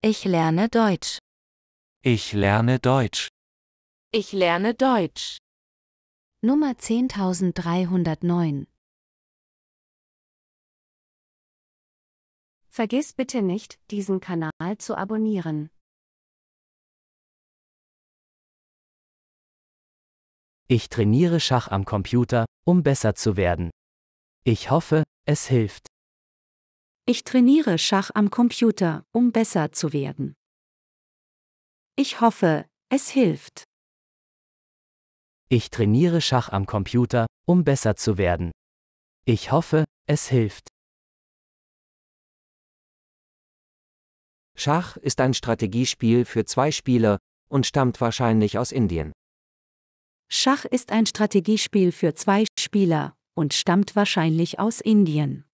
Ich lerne Deutsch. Ich lerne Deutsch. Ich lerne Deutsch. Nummer 10309. Vergiss bitte nicht, diesen Kanal zu abonnieren. Ich trainiere Schach am Computer, um besser zu werden. Ich hoffe, es hilft. Ich trainiere Schach am Computer, um besser zu werden. Ich hoffe, es hilft. Ich trainiere Schach am Computer, um besser zu werden. Ich hoffe, es hilft. Schach ist ein Strategiespiel für zwei Spieler und stammt wahrscheinlich aus Indien. Schach ist ein Strategiespiel für zwei Spieler und stammt wahrscheinlich aus Indien.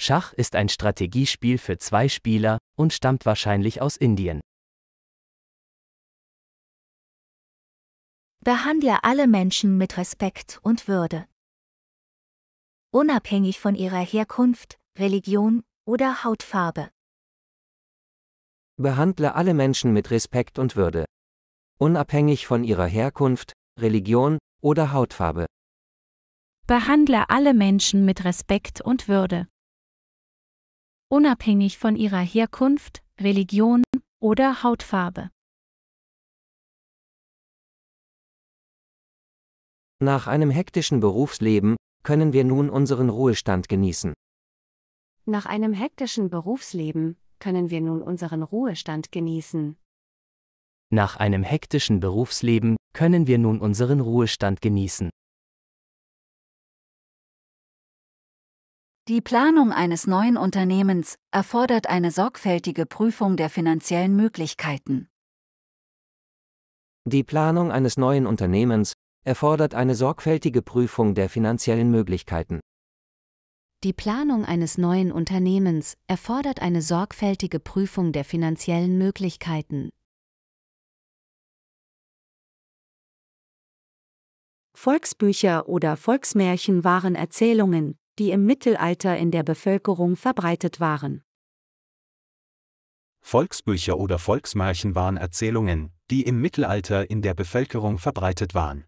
Schach ist ein Strategiespiel für zwei Spieler und stammt wahrscheinlich aus Indien. Behandle alle Menschen mit Respekt und Würde. Unabhängig von ihrer Herkunft, Religion oder Hautfarbe. Behandle alle Menschen mit Respekt und Würde. Unabhängig von ihrer Herkunft, Religion oder Hautfarbe. Behandle alle Menschen mit Respekt und Würde unabhängig von ihrer Herkunft, Religion oder Hautfarbe. Nach einem hektischen Berufsleben können wir nun unseren Ruhestand genießen. Nach einem hektischen Berufsleben können wir nun unseren Ruhestand genießen. Nach einem hektischen Berufsleben können wir nun unseren Ruhestand genießen. Die Planung eines neuen Unternehmens erfordert eine sorgfältige Prüfung der finanziellen Möglichkeiten. Die Planung eines neuen Unternehmens erfordert eine sorgfältige Prüfung der finanziellen Möglichkeiten. Die Planung eines neuen Unternehmens erfordert eine sorgfältige Prüfung der finanziellen Möglichkeiten. Volksbücher oder Volksmärchen waren Erzählungen, die im Mittelalter in der Bevölkerung verbreitet waren. Volksbücher oder Volksmärchen waren Erzählungen, die im Mittelalter in der Bevölkerung verbreitet waren.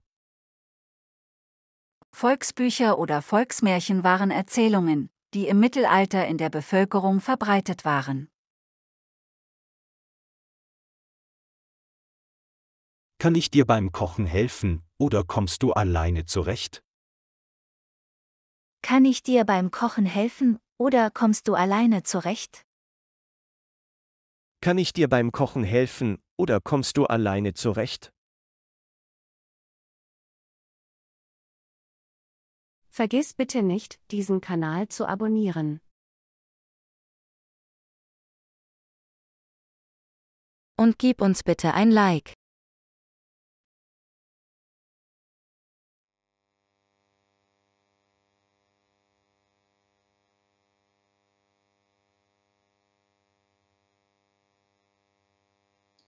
Volksbücher oder Volksmärchen waren Erzählungen, die im Mittelalter in der Bevölkerung verbreitet waren. Kann ich dir beim Kochen helfen, oder kommst du alleine zurecht? Kann ich dir beim Kochen helfen oder kommst du alleine zurecht? Kann ich dir beim Kochen helfen oder kommst du alleine zurecht? Vergiss bitte nicht, diesen Kanal zu abonnieren. Und gib uns bitte ein Like.